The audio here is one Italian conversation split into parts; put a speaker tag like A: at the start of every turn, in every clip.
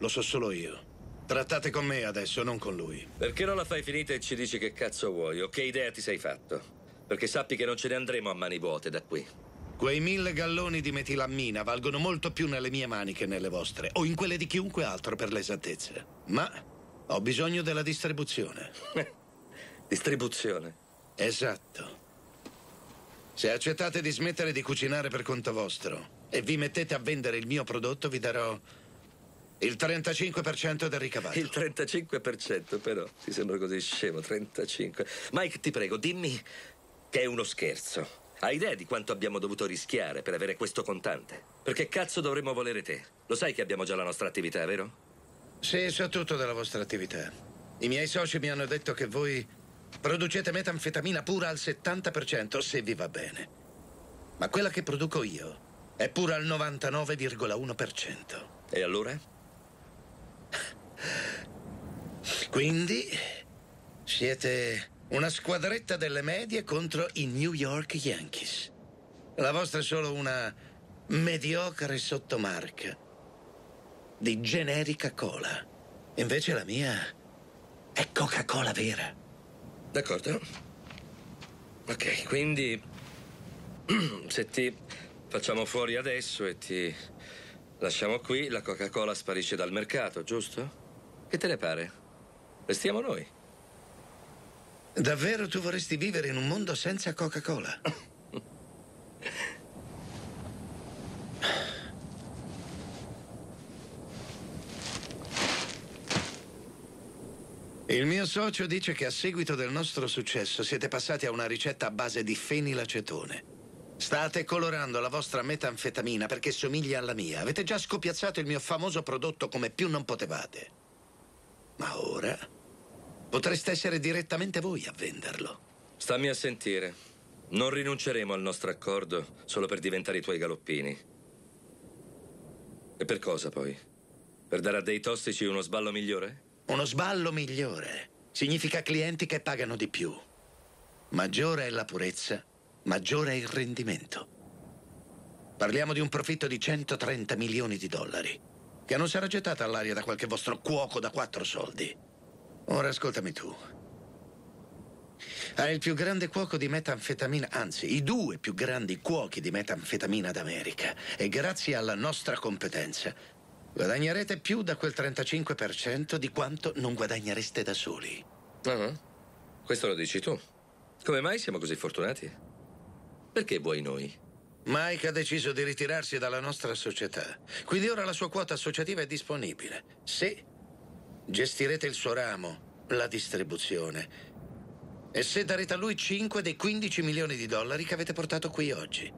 A: Lo so solo io.
B: Trattate con me adesso, non con lui.
A: Perché non la fai finita e ci dici che cazzo vuoi o che idea ti sei fatto? Perché sappi che non ce ne andremo a mani vuote da qui. Quei
B: mille galloni di metilammina valgono molto più nelle mie mani che nelle vostre, o in quelle di chiunque altro per l'esattezza. Ma ho bisogno della distribuzione. distribuzione? Esatto. Se accettate di smettere di cucinare per conto vostro e vi mettete a vendere il mio prodotto, vi darò il 35% del ricavato. Il
A: 35% però, ti sembra così scemo, 35. Mike, ti prego, dimmi che è uno scherzo. Hai idea di quanto abbiamo dovuto rischiare per avere questo contante? Perché cazzo dovremmo volere te? Lo sai che abbiamo già la nostra attività, vero?
B: Sì, so tutto della vostra attività. I miei soci mi hanno detto che voi producete metanfetamina pura al 70% se vi va bene. Ma quella che produco io è pura al 99,1%.
A: E allora?
B: Quindi siete una squadretta delle medie contro i New York Yankees. La vostra è solo una mediocre sottomarca di generica cola. Invece la mia è Coca-Cola vera.
A: D'accordo. Ok, quindi se ti facciamo fuori adesso e ti lasciamo qui, la Coca-Cola sparisce dal mercato, giusto? Che te ne pare? Restiamo noi.
B: Davvero tu vorresti vivere in un mondo senza Coca-Cola? Il mio socio dice che a seguito del nostro successo siete passati a una ricetta a base di fenilacetone. State colorando la vostra metanfetamina perché somiglia alla mia. Avete già scopiazzato il mio famoso prodotto come più non potevate.
A: Ma ora
B: Potreste essere direttamente
A: voi a venderlo. Stammi a sentire. Non rinunceremo al nostro accordo solo per diventare i tuoi galoppini. E per cosa poi? Per dare a dei tossici uno sballo migliore?
B: Uno sballo migliore significa clienti che pagano di più.
A: Maggiore è la purezza,
B: maggiore è il rendimento. Parliamo di un profitto di 130 milioni di dollari, che non sarà gettata all'aria da qualche vostro cuoco da quattro soldi. Ora ascoltami tu. Hai il più grande cuoco di metanfetamina, anzi, i due più grandi cuochi di metanfetamina d'America. E grazie alla nostra competenza guadagnerete più da quel 35% di quanto non guadagnereste da soli.
A: Ah, uh ah. -huh. questo lo dici tu. Come mai siamo così fortunati? Perché vuoi noi? Mike ha deciso di ritirarsi dalla nostra società,
B: quindi ora la sua quota associativa è disponibile. Se Gestirete il suo ramo, la distribuzione. E se darete a lui 5 dei 15 milioni di dollari che avete portato qui oggi.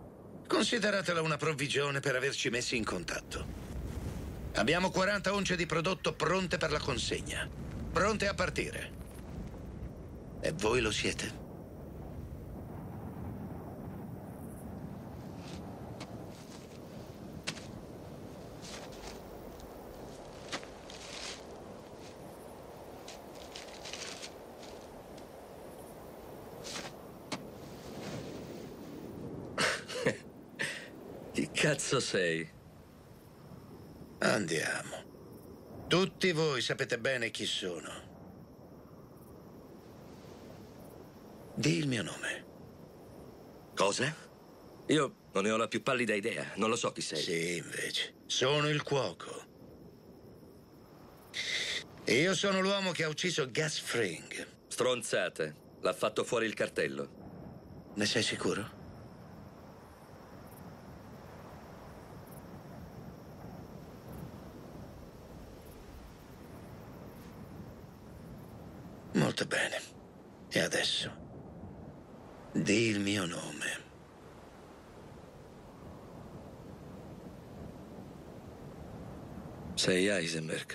B: Consideratela una provvigione per averci messi in contatto. Abbiamo 40 once di prodotto pronte per la consegna. Pronte a partire. E voi lo siete?
A: cazzo sei? Andiamo.
B: Tutti voi sapete bene chi sono.
A: Di il mio nome. Cosa? Io non ne ho la più pallida idea, non lo so chi sei. Sì, invece. Sono il cuoco. Io sono l'uomo che ha ucciso Gas Fring. Stronzate. L'ha fatto fuori il cartello. Ne sei sicuro?
B: Ascolta bene. E adesso? Di il mio nome. Sei Heisenberg.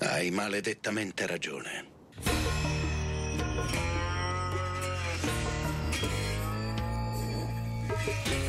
B: Hai maledettamente ragione. Thank you.